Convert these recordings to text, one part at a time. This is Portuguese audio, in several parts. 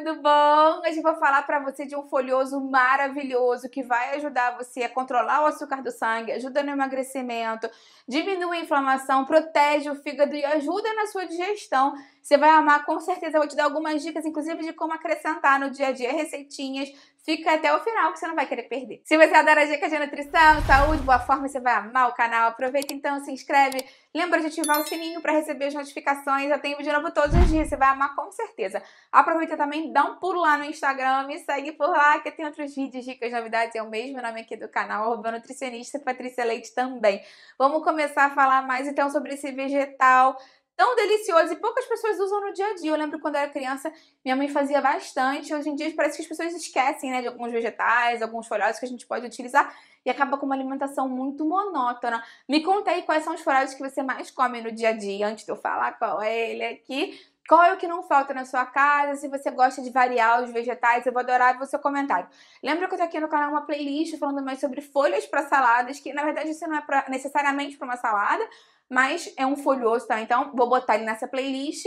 tudo bom? Hoje eu vou falar para você de um folhoso maravilhoso que vai ajudar você a controlar o açúcar do sangue, ajuda no emagrecimento, diminui a inflamação, protege o fígado e ajuda na sua digestão você vai amar, com certeza. Eu vou te dar algumas dicas, inclusive, de como acrescentar no dia a dia receitinhas. Fica até o final que você não vai querer perder. Se você adora dicas de nutrição, saúde, boa forma, você vai amar o canal. Aproveita então, se inscreve. Lembra de ativar o sininho para receber as notificações. Eu tenho vídeo novo todos os dias, você vai amar com certeza. Aproveita também, dá um pulo lá no Instagram, me segue por lá que tem outros vídeos, dicas, novidades. É o mesmo nome aqui do canal, arroba nutricionista Patrícia Leite também. Vamos começar a falar mais então sobre esse vegetal tão delicioso e poucas pessoas usam no dia a dia. Eu lembro quando era criança, minha mãe fazia bastante. Hoje em dia parece que as pessoas esquecem, né, de alguns vegetais, alguns folhados que a gente pode utilizar e acaba com uma alimentação muito monótona. Me conta aí quais são os folhados que você mais come no dia a dia, antes de eu falar qual é ele aqui. Qual é o que não falta na sua casa? Se você gosta de variar os vegetais, eu vou adorar ver seu comentário. Lembra que eu tenho aqui no canal uma playlist falando mais sobre folhas para saladas, que na verdade isso não é pra, necessariamente para uma salada, mas é um folhoso, tá? Então, vou botar ele nessa playlist.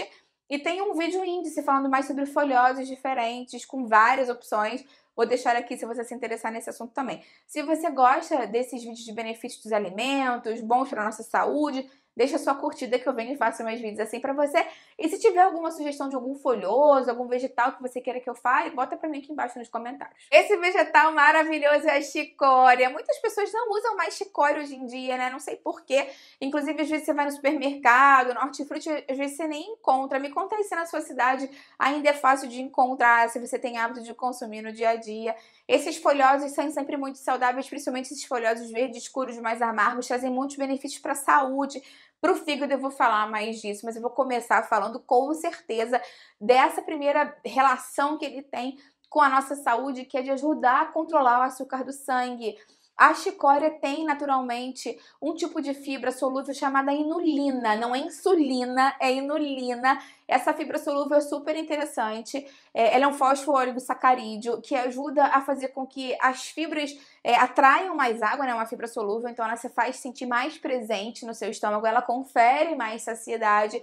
E tem um vídeo índice falando mais sobre folhosos diferentes, com várias opções. Vou deixar aqui se você se interessar nesse assunto também. Se você gosta desses vídeos de benefícios dos alimentos, bons para nossa saúde, deixa sua curtida que eu venho e faço mais vídeos assim para você. E se tiver alguma sugestão de algum folhoso, algum vegetal que você queira que eu fale, bota para mim aqui embaixo nos comentários. Esse vegetal maravilhoso é a chicória. Muitas pessoas não usam mais chicória hoje em dia, né? Não sei porquê. Inclusive, às vezes você vai no supermercado, no hortifruti, às vezes você nem encontra. Me conta aí se na sua cidade ainda é fácil de encontrar, se você tem hábito de consumir no dia a dia. Esses folhosos são sempre muito saudáveis, principalmente esses folhosos verdes escuros mais amargos, trazem muitos benefícios para a saúde para o fígado eu vou falar mais disso, mas eu vou começar falando com certeza dessa primeira relação que ele tem com a nossa saúde, que é de ajudar a controlar o açúcar do sangue, a chicória tem naturalmente um tipo de fibra solúvel chamada inulina, não é insulina, é inulina. Essa fibra solúvel é super interessante. É, ela é um fosfoóligo sacarídeo que ajuda a fazer com que as fibras é, atraiam mais água, né? Uma fibra solúvel, então ela se faz sentir mais presente no seu estômago, ela confere mais saciedade.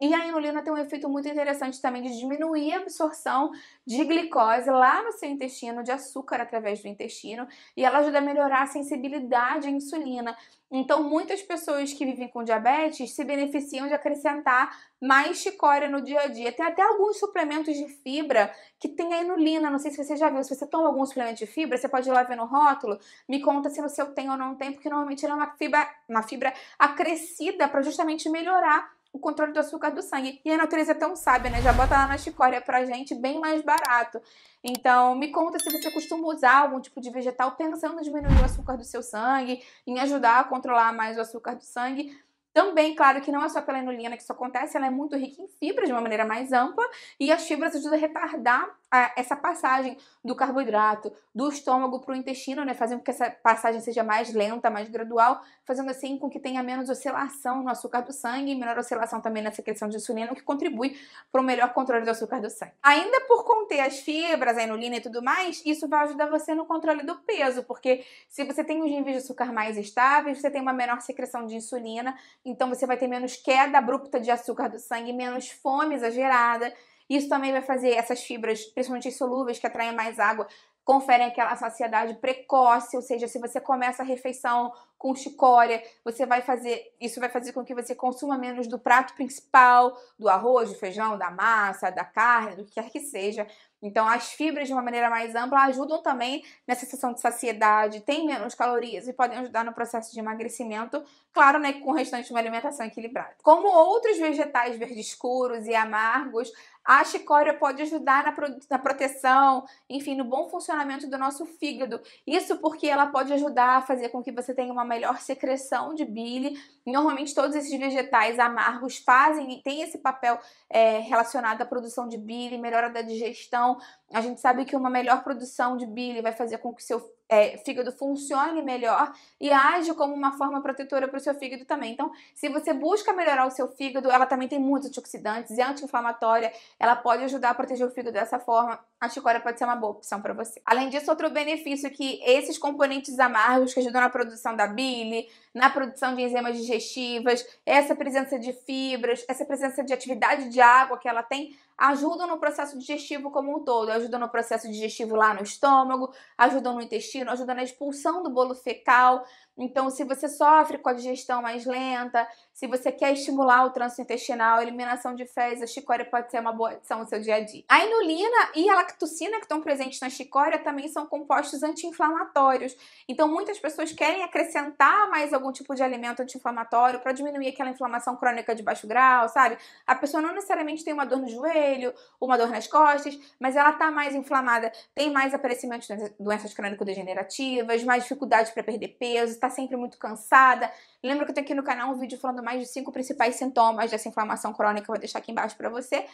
E a inulina tem um efeito muito interessante também de diminuir a absorção de glicose lá no seu intestino, de açúcar através do intestino, e ela ajuda a melhorar a sensibilidade à insulina. Então, muitas pessoas que vivem com diabetes se beneficiam de acrescentar mais chicória no dia a dia. Tem até alguns suplementos de fibra que tem a inulina. Não sei se você já viu. Se você toma algum suplemento de fibra, você pode ir lá ver no rótulo. Me conta se no seu tem ou não tem, porque normalmente ela é uma fibra, uma fibra acrescida para justamente melhorar o controle do açúcar do sangue. E a natureza é tão sábia, né? Já bota lá na chicória pra gente, bem mais barato. Então, me conta se você costuma usar algum tipo de vegetal pensando em diminuir o açúcar do seu sangue, em ajudar a controlar mais o açúcar do sangue. Também, claro que não é só pela inulina que isso acontece, ela é muito rica em fibras de uma maneira mais ampla e as fibras ajudam a retardar essa passagem do carboidrato do estômago para o intestino, né? Fazendo com que essa passagem seja mais lenta, mais gradual, fazendo assim com que tenha menos oscilação no açúcar do sangue, menor oscilação também na secreção de insulina, o que contribui para o melhor controle do açúcar do sangue. Ainda por conter as fibras, a inulina e tudo mais, isso vai ajudar você no controle do peso, porque se você tem os níveis de açúcar mais estáveis, você tem uma menor secreção de insulina, então você vai ter menos queda abrupta de açúcar do sangue, menos fome exagerada isso também vai fazer essas fibras, principalmente solúveis, que atraem mais água, conferem aquela saciedade precoce, ou seja, se você começa a refeição com chicória, você vai fazer, isso vai fazer com que você consuma menos do prato principal, do arroz, do feijão, da massa, da carne, do que quer que seja. Então, as fibras de uma maneira mais ampla ajudam também nessa sensação de saciedade, têm menos calorias e podem ajudar no processo de emagrecimento, claro, né, com o restante de uma alimentação equilibrada. Como outros vegetais verdes escuros e amargos, a chicória pode ajudar na, pro, na proteção, enfim, no bom funcionamento do nosso fígado. Isso porque ela pode ajudar a fazer com que você tenha uma melhor secreção de bile. Normalmente todos esses vegetais amargos fazem, tem esse papel é, relacionado à produção de bile, melhora da digestão. A gente sabe que uma melhor produção de bile vai fazer com que seu é, fígado funcione melhor e age como uma forma protetora para o seu fígado também. Então, se você busca melhorar o seu fígado, ela também tem muitos antioxidantes e anti-inflamatória, ela pode ajudar a proteger o fígado dessa forma. A chicória pode ser uma boa opção para você. Além disso, outro benefício é que esses componentes amargos que ajudam na produção da bile, na produção de enzimas digestivas, essa presença de fibras, essa presença de atividade de água que ela tem, ajudam no processo digestivo como um todo, ajudam no processo digestivo lá no estômago, ajudam no intestino, ajudam na expulsão do bolo fecal, então, se você sofre com a digestão mais lenta, se você quer estimular o trânsito intestinal, a eliminação de fezes, a chicória pode ser uma boa adição no seu dia a dia. A inulina e a lactucina que estão presentes na chicória também são compostos anti-inflamatórios. Então, muitas pessoas querem acrescentar mais algum tipo de alimento anti-inflamatório para diminuir aquela inflamação crônica de baixo grau, sabe? A pessoa não necessariamente tem uma dor no joelho, uma dor nas costas, mas ela está mais inflamada, tem mais aparecimento de doenças crônico-degenerativas, mais dificuldade para perder peso, tá está sempre muito cansada. Lembra que eu tenho aqui no canal um vídeo falando mais de cinco principais sintomas dessa inflamação crônica, eu vou deixar aqui embaixo para você.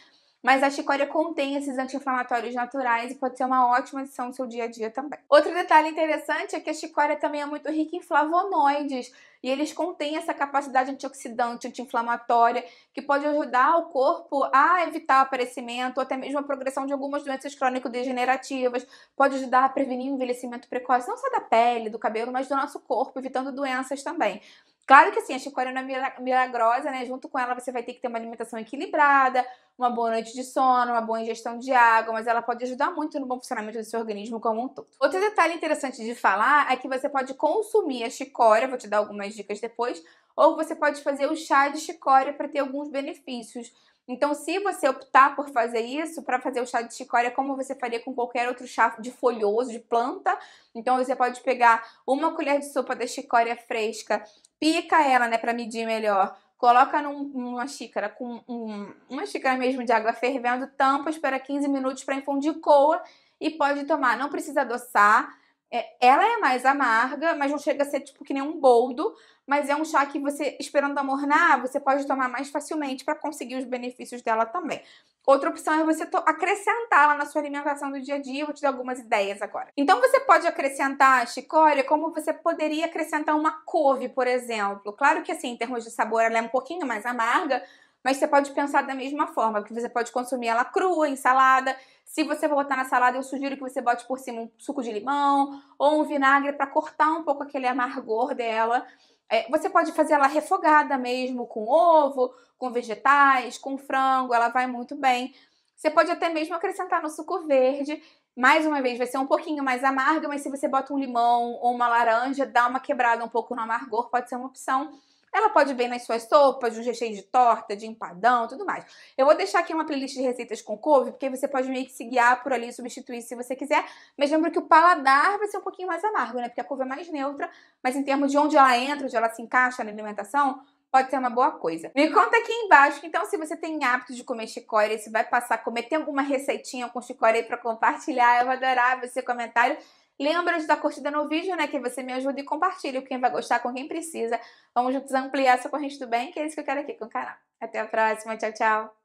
Mas a chicória contém esses anti-inflamatórios naturais e pode ser uma ótima adição no seu dia a dia também. Outro detalhe interessante é que a chicória também é muito rica em flavonoides e eles contêm essa capacidade antioxidante, anti-inflamatória, que pode ajudar o corpo a evitar o aparecimento, ou até mesmo a progressão de algumas doenças crônico-degenerativas, pode ajudar a prevenir o envelhecimento precoce, não só da pele, do cabelo, mas do nosso corpo, evitando doenças também. Claro que assim, a chicória não é milagrosa, né? Junto com ela você vai ter que ter uma alimentação equilibrada, uma boa noite de sono, uma boa ingestão de água, mas ela pode ajudar muito no bom funcionamento do seu organismo como um todo. Outro detalhe interessante de falar é que você pode consumir a chicória, vou te dar algumas dicas depois, ou você pode fazer o chá de chicória para ter alguns benefícios. Então, se você optar por fazer isso, para fazer o chá de chicória, como você faria com qualquer outro chá de folhoso, de planta, então você pode pegar uma colher de sopa da chicória fresca, pica ela, né, para medir melhor, coloca num, numa xícara com um, uma xícara mesmo de água fervendo, tampa, espera 15 minutos para infundir coa e pode tomar. Não precisa adoçar, é, ela é mais amarga, mas não chega a ser tipo que nem um boldo, mas é um chá que você, esperando amornar, você pode tomar mais facilmente para conseguir os benefícios dela também. Outra opção é você acrescentá-la na sua alimentação do dia a dia. Eu vou te dar algumas ideias agora. Então você pode acrescentar a chicória como você poderia acrescentar uma couve, por exemplo. Claro que assim, em termos de sabor, ela é um pouquinho mais amarga, mas você pode pensar da mesma forma, porque você pode consumir ela crua, em salada. Se você for botar na salada, eu sugiro que você bote por cima um suco de limão ou um vinagre para cortar um pouco aquele amargor dela. É, você pode fazer ela refogada mesmo, com ovo, com vegetais, com frango, ela vai muito bem. Você pode até mesmo acrescentar no suco verde. Mais uma vez, vai ser um pouquinho mais amarga, mas se você bota um limão ou uma laranja, dá uma quebrada um pouco no amargor, pode ser uma opção. Ela pode bem nas suas sopas, um recheio de torta, de empadão, tudo mais. Eu vou deixar aqui uma playlist de receitas com couve, porque você pode meio que se guiar por ali e substituir se você quiser. Mas lembra que o paladar vai ser um pouquinho mais amargo, né? Porque a couve é mais neutra, mas em termos de onde ela entra, onde ela se encaixa na alimentação, pode ser uma boa coisa. Me conta aqui embaixo, então, se você tem hábito de comer chicória, se vai passar a comer, tem alguma receitinha com chicória aí pra compartilhar, eu vou adorar ver seu comentário. Lembra de dar curtida no vídeo, né? Que você me ajuda e compartilha com quem vai gostar, com quem precisa. Vamos juntos ampliar essa corrente do bem, que é isso que eu quero aqui com o canal. Até a próxima, tchau, tchau!